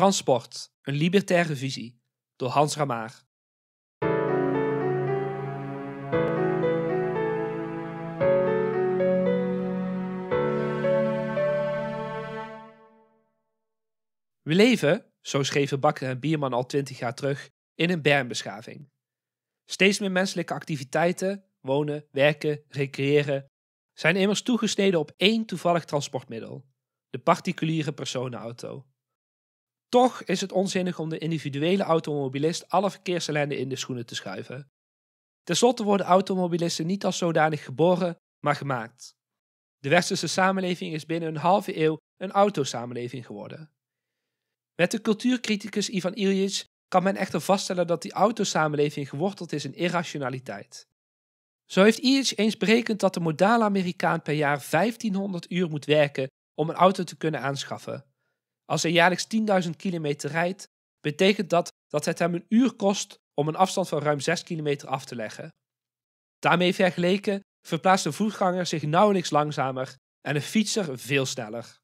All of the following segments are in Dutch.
Transport, een libertaire visie, door Hans Ramaar. We leven, zo schreven Bakker en Bierman al twintig jaar terug, in een bermbeschaving. Steeds meer menselijke activiteiten, wonen, werken, recreëren, zijn immers toegesneden op één toevallig transportmiddel, de particuliere personenauto. Toch is het onzinnig om de individuele automobilist alle verkeersellende in de schoenen te schuiven. Ten slotte worden automobilisten niet als zodanig geboren, maar gemaakt. De westerse samenleving is binnen een halve eeuw een autosamenleving geworden. Met de cultuurcriticus Ivan Ilyich kan men echter vaststellen dat die autosamenleving geworteld is in irrationaliteit. Zo heeft Ilyich eens berekend dat de modale Amerikaan per jaar 1500 uur moet werken om een auto te kunnen aanschaffen. Als hij jaarlijks 10.000 kilometer rijdt, betekent dat dat het hem een uur kost om een afstand van ruim 6 kilometer af te leggen. Daarmee vergeleken verplaatst een voetganger zich nauwelijks langzamer en een fietser veel sneller.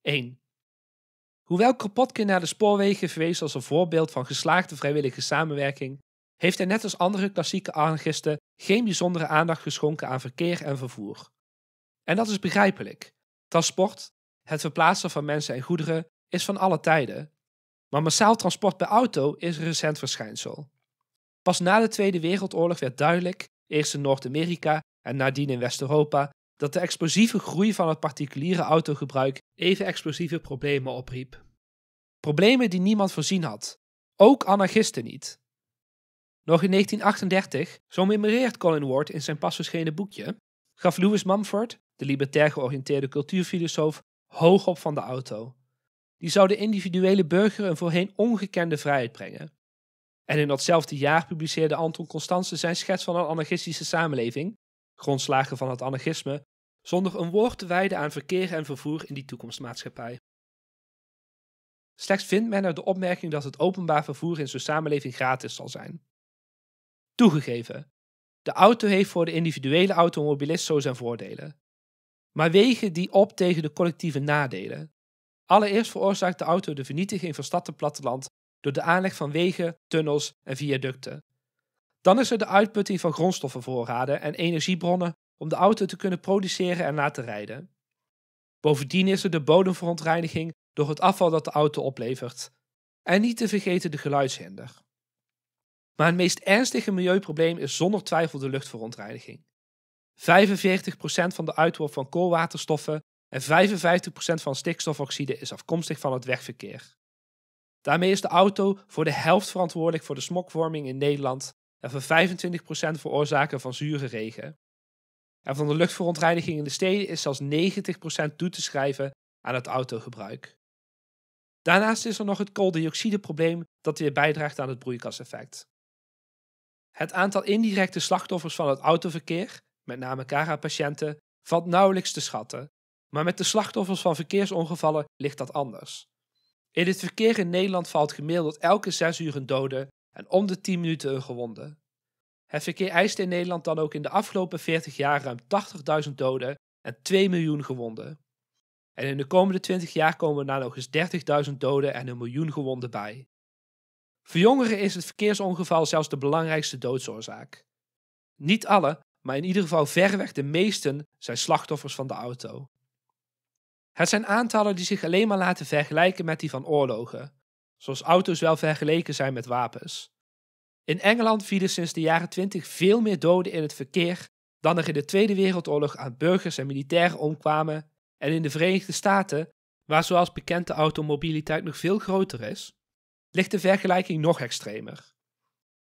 1. Hoewel Kropotkin naar de spoorwegen verwees als een voorbeeld van geslaagde vrijwillige samenwerking, heeft hij net als andere klassieke anarchisten geen bijzondere aandacht geschonken aan verkeer en vervoer. En dat is begrijpelijk. Transport het verplaatsen van mensen en goederen is van alle tijden, maar massaal transport per auto is een recent verschijnsel. Pas na de Tweede Wereldoorlog werd duidelijk, eerst in Noord-Amerika en nadien in West-Europa, dat de explosieve groei van het particuliere autogebruik even explosieve problemen opriep. Problemen die niemand voorzien had, ook anarchisten niet. Nog in 1938, zo memoreert Colin Ward in zijn pas verschenen boekje, gaf Lewis Mumford, de libertair georiënteerde cultuurfilosoof, hoog op van de auto. Die zou de individuele burger een voorheen ongekende vrijheid brengen. En in datzelfde jaar publiceerde Anton Constance zijn schets van een anarchistische samenleving, grondslagen van het anarchisme, zonder een woord te wijden aan verkeer en vervoer in die toekomstmaatschappij. Slechts vindt men er de opmerking dat het openbaar vervoer in zo'n samenleving gratis zal zijn. Toegegeven, de auto heeft voor de individuele automobilist zo zijn voordelen maar wegen die op tegen de collectieve nadelen. Allereerst veroorzaakt de auto de vernietiging van stad en platteland door de aanleg van wegen, tunnels en viaducten. Dan is er de uitputting van grondstoffenvoorraden en energiebronnen om de auto te kunnen produceren en laten rijden. Bovendien is er de bodemverontreiniging door het afval dat de auto oplevert. En niet te vergeten de geluidshinder. Maar het meest ernstige milieuprobleem is zonder twijfel de luchtverontreiniging. 45% van de uitstoot van koolwaterstoffen en 55% van stikstofoxide is afkomstig van het wegverkeer. Daarmee is de auto voor de helft verantwoordelijk voor de smokvorming in Nederland en voor 25% veroorzaken van zure regen. En van de luchtverontreiniging in de steden is zelfs 90% toe te schrijven aan het autogebruik. Daarnaast is er nog het kooldioxideprobleem dat weer bijdraagt aan het broeikaseffect. Het aantal indirecte slachtoffers van het autoverkeer met name CARA-patiënten, valt nauwelijks te schatten, maar met de slachtoffers van verkeersongevallen ligt dat anders. In het verkeer in Nederland valt gemiddeld elke 6 uur een dode en om de 10 minuten een gewonde. Het verkeer eiste in Nederland dan ook in de afgelopen 40 jaar ruim 80.000 doden en 2 miljoen gewonden. En in de komende 20 jaar komen er nog eens 30.000 doden en een miljoen gewonden bij. Voor jongeren is het verkeersongeval zelfs de belangrijkste doodsoorzaak. Niet alle, maar in ieder geval weg de meesten zijn slachtoffers van de auto. Het zijn aantallen die zich alleen maar laten vergelijken met die van oorlogen, zoals auto's wel vergeleken zijn met wapens. In Engeland vielen sinds de jaren 20 veel meer doden in het verkeer dan er in de Tweede Wereldoorlog aan burgers en militairen omkwamen, en in de Verenigde Staten, waar zoals bekend de automobiliteit nog veel groter is, ligt de vergelijking nog extremer.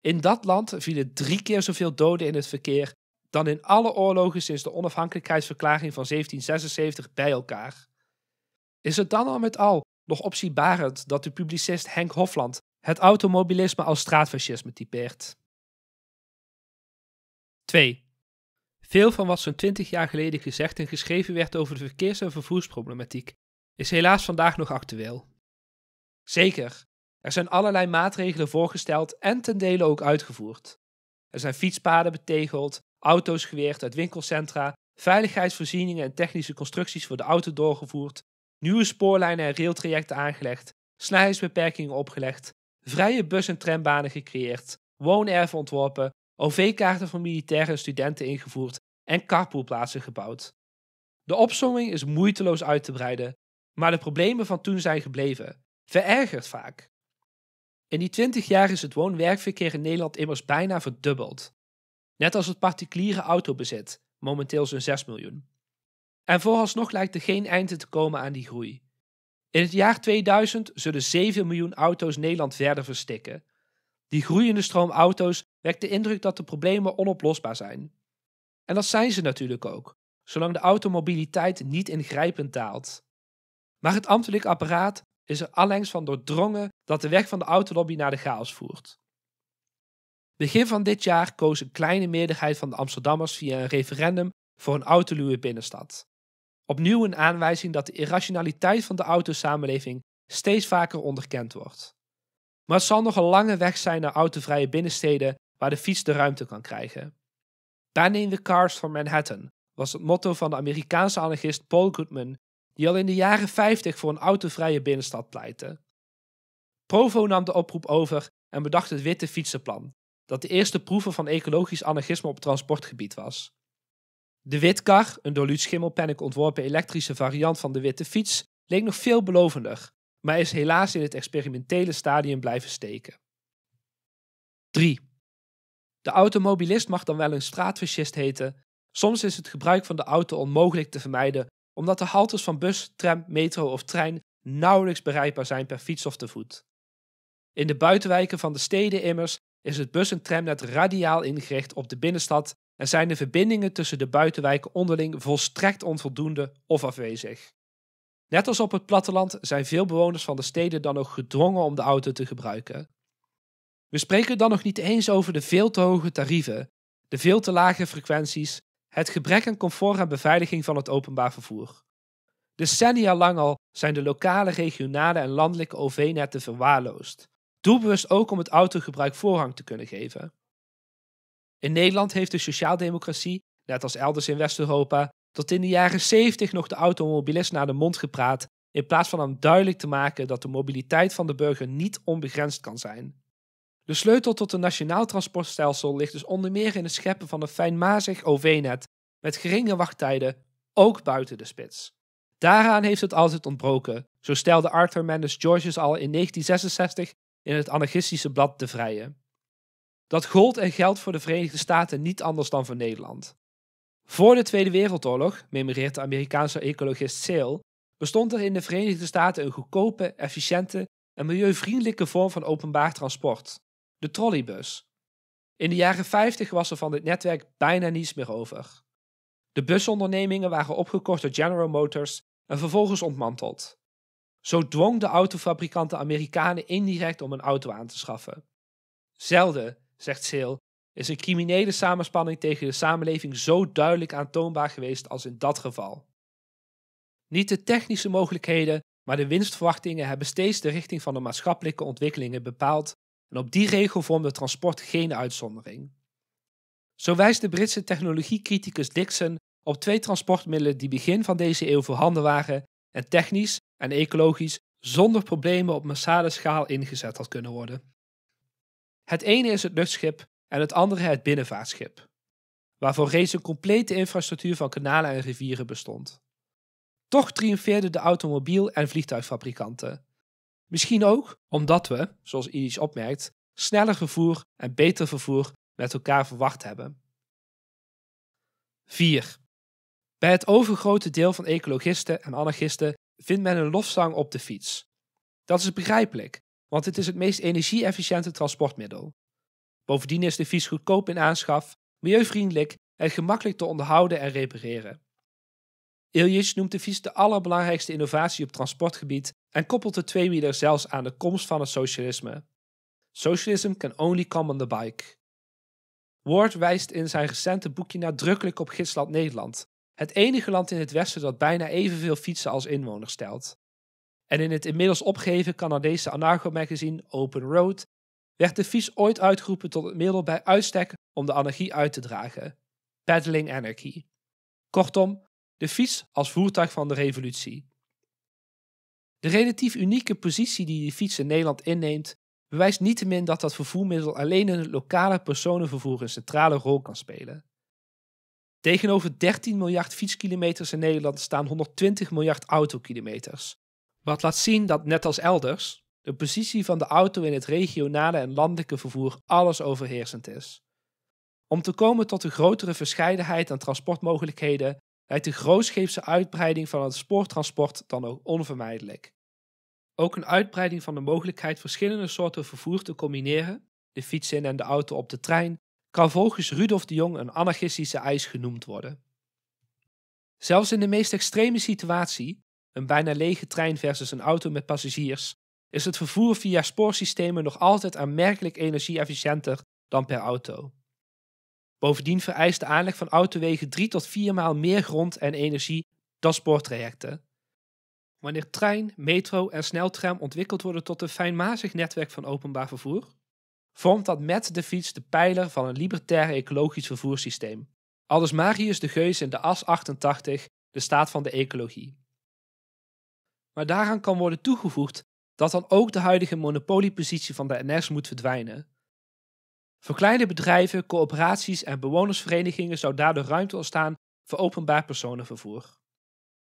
In dat land vielen drie keer zoveel doden in het verkeer dan in alle oorlogen sinds de onafhankelijkheidsverklaring van 1776 bij elkaar. Is het dan al met al nog optiebarend dat de publicist Henk Hofland het automobilisme als straatfascisme typeert? 2. Veel van wat zo'n 20 jaar geleden gezegd en geschreven werd over de verkeers- en vervoersproblematiek is helaas vandaag nog actueel. Zeker, er zijn allerlei maatregelen voorgesteld en ten dele ook uitgevoerd. Er zijn fietspaden betegeld, auto's geweerd uit winkelcentra, veiligheidsvoorzieningen en technische constructies voor de auto doorgevoerd, nieuwe spoorlijnen en railtrajecten aangelegd, snelheidsbeperkingen opgelegd, vrije bus- en trambanen gecreëerd, woonerven ontworpen, OV-kaarten voor militairen en studenten ingevoerd en carpoolplaatsen gebouwd. De opzomming is moeiteloos uit te breiden, maar de problemen van toen zijn gebleven, verergerd vaak. In die 20 jaar is het woon-werkverkeer in Nederland immers bijna verdubbeld. Net als het particuliere autobezit, momenteel zo'n 6 miljoen. En vooralsnog lijkt er geen einde te komen aan die groei. In het jaar 2000 zullen 7 miljoen auto's Nederland verder verstikken. Die groeiende stroom auto's wekt de indruk dat de problemen onoplosbaar zijn. En dat zijn ze natuurlijk ook, zolang de automobiliteit niet ingrijpend daalt. Maar het ambtelijk apparaat is er allengs van doordrongen dat de weg van de autolobby naar de chaos voert. Begin van dit jaar koos een kleine meerderheid van de Amsterdammers via een referendum voor een autoluwe binnenstad. Opnieuw een aanwijzing dat de irrationaliteit van de autosamenleving steeds vaker onderkend wordt. Maar het zal nog een lange weg zijn naar autovrije binnensteden waar de fiets de ruimte kan krijgen. Banning the cars for Manhattan was het motto van de Amerikaanse anarchist Paul Goodman, die al in de jaren 50 voor een autovrije binnenstad pleitte. Provo nam de oproep over en bedacht het Witte Fietsenplan, dat de eerste proeven van ecologisch anarchisme op transportgebied was. De witkar, een door Luut Schimmelpenninck ontworpen elektrische variant van de witte fiets, leek nog veelbelovender, maar is helaas in het experimentele stadium blijven steken. 3. De automobilist mag dan wel een straatfascist heten. Soms is het gebruik van de auto onmogelijk te vermijden, omdat de haltes van bus, tram, metro of trein nauwelijks bereikbaar zijn per fiets of te voet. In de buitenwijken van de steden immers is het bus- en tramnet radiaal ingericht op de binnenstad en zijn de verbindingen tussen de buitenwijken onderling volstrekt onvoldoende of afwezig. Net als op het platteland zijn veel bewoners van de steden dan ook gedwongen om de auto te gebruiken. We spreken dan nog niet eens over de veel te hoge tarieven, de veel te lage frequenties, het gebrek aan comfort en beveiliging van het openbaar vervoer. Decennia lang al zijn de lokale, regionale en landelijke OV-netten verwaarloosd. Doelbewust ook om het autogebruik voorrang te kunnen geven. In Nederland heeft de sociaaldemocratie, net als elders in West-Europa, tot in de jaren 70 nog de automobilist naar de mond gepraat, in plaats van hem duidelijk te maken dat de mobiliteit van de burger niet onbegrensd kan zijn. De sleutel tot een nationaal transportstelsel ligt dus onder meer in het scheppen van een fijnmazig OV-net met geringe wachttijden, ook buiten de spits. Daaraan heeft het altijd ontbroken, zo stelde Arthur Mendes Georges al in 1966 in het anarchistische blad De Vrije. Dat gold en geldt voor de Verenigde Staten niet anders dan voor Nederland. Voor de Tweede Wereldoorlog, memoreert de Amerikaanse ecologist Sale, bestond er in de Verenigde Staten een goedkope, efficiënte en milieuvriendelijke vorm van openbaar transport, de trolleybus. In de jaren 50 was er van dit netwerk bijna niets meer over. De busondernemingen waren opgekocht door General Motors en vervolgens ontmanteld. Zo dwong de autofabrikant de Amerikanen indirect om een auto aan te schaffen. Zelden, zegt Seel, is een criminele samenspanning tegen de samenleving zo duidelijk aantoonbaar geweest als in dat geval. Niet de technische mogelijkheden, maar de winstverwachtingen hebben steeds de richting van de maatschappelijke ontwikkelingen bepaald en op die regel vormde transport geen uitzondering. Zo wijst de Britse technologiecriticus Dixon op twee transportmiddelen die begin van deze eeuw voorhanden waren en technisch en ecologisch zonder problemen op massale schaal ingezet had kunnen worden. Het ene is het luchtschip en het andere het binnenvaartschip, waarvoor reeds een complete infrastructuur van kanalen en rivieren bestond. Toch triomfeerden de automobiel- en vliegtuigfabrikanten. Misschien ook omdat we, zoals Iris opmerkt, sneller vervoer en beter vervoer met elkaar verwacht hebben. 4. Bij het overgrote deel van ecologisten en anarchisten vindt men een lofzang op de fiets. Dat is begrijpelijk, want het is het meest energie-efficiënte transportmiddel. Bovendien is de fiets goedkoop in aanschaf, milieuvriendelijk en gemakkelijk te onderhouden en repareren. Ilyich noemt de fiets de allerbelangrijkste innovatie op transportgebied en koppelt de tweewieler zelfs aan de komst van het socialisme. Socialism can only come on the bike. Ward wijst in zijn recente boekje nadrukkelijk op Gidsland Nederland, het enige land in het westen dat bijna evenveel fietsen als inwoners stelt, En in het inmiddels opgeven Canadese anarcho-magazine Open Road werd de fiets ooit uitgeroepen tot het middel bij uitstek om de anarchie uit te dragen. peddling Anarchy. Kortom, de fiets als voertuig van de revolutie. De relatief unieke positie die de fiets in Nederland inneemt, bewijst niettemin dat dat vervoermiddel alleen in het lokale personenvervoer een centrale rol kan spelen. Tegenover 13 miljard fietskilometers in Nederland staan 120 miljard autokilometers. Wat laat zien dat, net als elders, de positie van de auto in het regionale en landelijke vervoer alles overheersend is. Om te komen tot een grotere verscheidenheid aan transportmogelijkheden lijkt de grootscheepse uitbreiding van het spoortransport dan ook onvermijdelijk. Ook een uitbreiding van de mogelijkheid verschillende soorten vervoer te combineren, de fiets in en de auto op de trein, kan volgens Rudolf de Jong een anarchistische eis genoemd worden. Zelfs in de meest extreme situatie, een bijna lege trein versus een auto met passagiers, is het vervoer via spoorsystemen nog altijd aanmerkelijk energie-efficiënter dan per auto. Bovendien vereist de aanleg van autowegen drie tot vier maal meer grond en energie dan spoortrajecten. Wanneer trein, metro en sneltram ontwikkeld worden tot een fijnmazig netwerk van openbaar vervoer, vormt dat met de fiets de pijler van een libertair ecologisch vervoerssysteem. Aldus Marius de Geus in de As 88, de staat van de ecologie. Maar daaraan kan worden toegevoegd dat dan ook de huidige monopoliepositie van de NS moet verdwijnen. Voor kleine bedrijven, coöperaties en bewonersverenigingen zou daardoor ruimte ontstaan voor openbaar personenvervoer.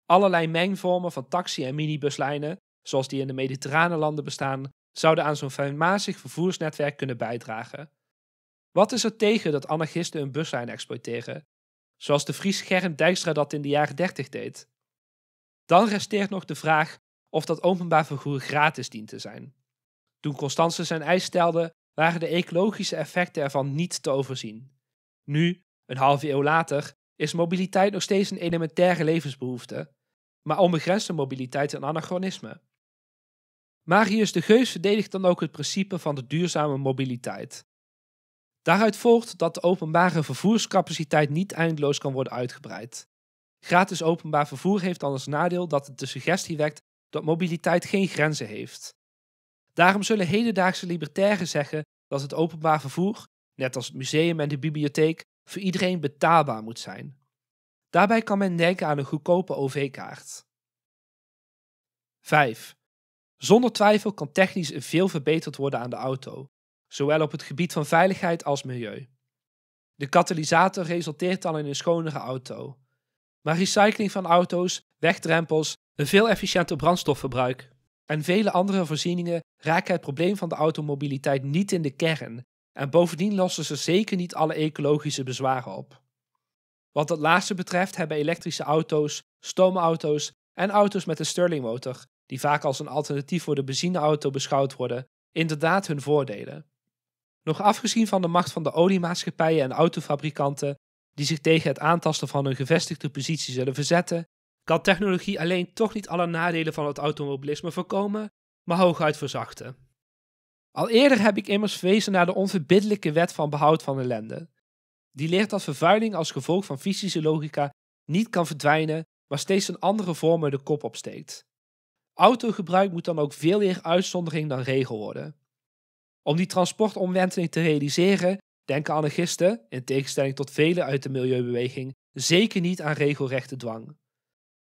Allerlei mengvormen van taxi- en minibuslijnen, zoals die in de mediterrane landen bestaan, zouden aan zo'n fijnmazig vervoersnetwerk kunnen bijdragen. Wat is er tegen dat anarchisten een buslijn exploiteren, zoals de Fries Germ Dijkstra dat in de jaren 30 deed? Dan resteert nog de vraag of dat openbaar vervoer gratis dient te zijn. Toen Constance zijn eis stelde, waren de ecologische effecten ervan niet te overzien. Nu, een halve eeuw later, is mobiliteit nog steeds een elementaire levensbehoefte, maar onbegrensde mobiliteit een anachronisme. Marius de Geus verdedigt dan ook het principe van de duurzame mobiliteit. Daaruit volgt dat de openbare vervoerscapaciteit niet eindeloos kan worden uitgebreid. Gratis openbaar vervoer heeft dan als nadeel dat het de suggestie wekt dat mobiliteit geen grenzen heeft. Daarom zullen hedendaagse libertairen zeggen dat het openbaar vervoer, net als het museum en de bibliotheek, voor iedereen betaalbaar moet zijn. Daarbij kan men denken aan een goedkope OV-kaart. 5. Zonder twijfel kan technisch veel verbeterd worden aan de auto, zowel op het gebied van veiligheid als milieu. De katalysator resulteert dan in een schonere auto. Maar recycling van auto's, wegdrempels, een veel efficiënter brandstofverbruik en vele andere voorzieningen raken het probleem van de automobiliteit niet in de kern en bovendien lossen ze zeker niet alle ecologische bezwaren op. Wat dat laatste betreft hebben elektrische auto's, stoomauto's en auto's met een Stirlingmotor die vaak als een alternatief voor de benzineauto beschouwd worden, inderdaad hun voordelen. Nog afgezien van de macht van de oliemaatschappijen en autofabrikanten, die zich tegen het aantasten van hun gevestigde positie zullen verzetten, kan technologie alleen toch niet alle nadelen van het automobilisme voorkomen, maar hooguit verzachten. Al eerder heb ik immers verwezen naar de onverbiddelijke wet van behoud van ellende. Die leert dat vervuiling als gevolg van fysische logica niet kan verdwijnen, maar steeds een andere vorm de kop opsteekt. Autogebruik moet dan ook veel meer uitzondering dan regel worden. Om die transportomwenteling te realiseren, denken anarchisten, in tegenstelling tot velen uit de milieubeweging, zeker niet aan regelrechte dwang.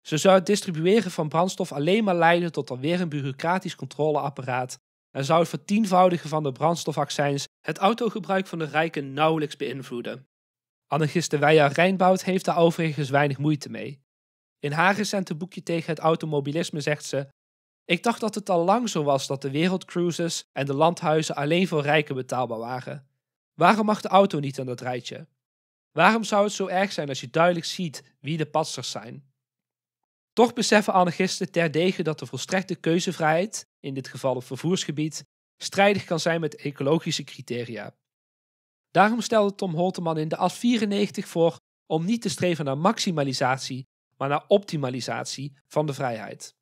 Zo zou het distribueren van brandstof alleen maar leiden tot alweer een bureaucratisch controleapparaat en zou het vertienvoudigen van de brandstofaccijns het autogebruik van de rijken nauwelijks beïnvloeden. Anarchiste Weija Rijnboud heeft daar overigens weinig moeite mee. In haar recente boekje tegen het automobilisme zegt ze: ik dacht dat het al lang zo was dat de wereldcruises en de landhuizen alleen voor rijken betaalbaar waren. Waarom mag de auto niet aan dat rijtje? Waarom zou het zo erg zijn als je duidelijk ziet wie de padsters zijn? Toch beseffen anarchisten terdege dat de volstrekte keuzevrijheid, in dit geval op vervoersgebied, strijdig kan zijn met ecologische criteria. Daarom stelde Tom Holteman in de AS 94 voor om niet te streven naar maximalisatie, maar naar optimalisatie van de vrijheid.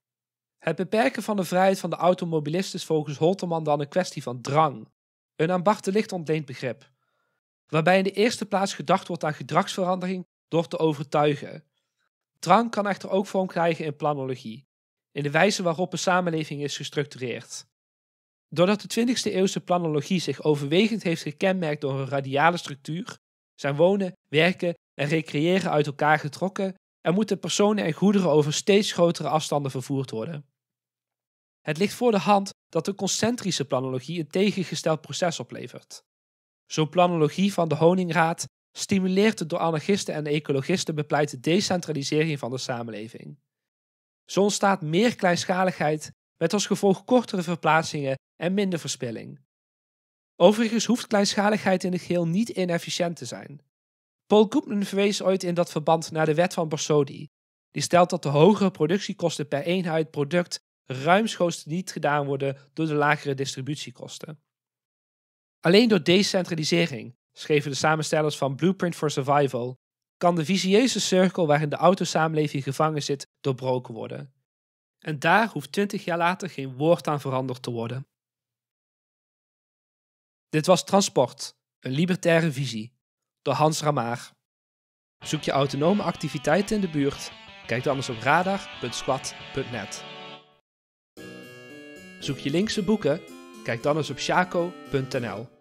Het beperken van de vrijheid van de automobilist is volgens Holterman dan een kwestie van drang, een aan Licht ontleend begrip, waarbij in de eerste plaats gedacht wordt aan gedragsverandering door te overtuigen. Drang kan echter ook vorm krijgen in planologie, in de wijze waarop een samenleving is gestructureerd. Doordat de 20e eeuwse planologie zich overwegend heeft gekenmerkt door een radiale structuur, zijn wonen, werken en recreëren uit elkaar getrokken en moeten personen en goederen over steeds grotere afstanden vervoerd worden. Het ligt voor de hand dat de concentrische planologie een tegengesteld proces oplevert. Zo'n planologie van de Honingraad stimuleert de door anarchisten en ecologisten bepleite decentralisering van de samenleving. Zo ontstaat meer kleinschaligheid met als gevolg kortere verplaatsingen en minder verspilling. Overigens hoeft kleinschaligheid in het geheel niet inefficiënt te zijn. Paul Koopman verwees ooit in dat verband naar de wet van Borsodi, die stelt dat de hogere productiekosten per eenheid product ruimschoots niet gedaan worden door de lagere distributiekosten. Alleen door decentralisering, schreven de samenstellers van Blueprint for Survival, kan de vicieuze cirkel waarin de autosamenleving gevangen zit doorbroken worden. En daar hoeft 20 jaar later geen woord aan veranderd te worden. Dit was Transport, een libertaire visie, door Hans Ramaar. Zoek je autonome activiteiten in de buurt? Kijk dan eens op radar.squad.net. Zoek je linkse boeken? Kijk dan eens op shaco.nl.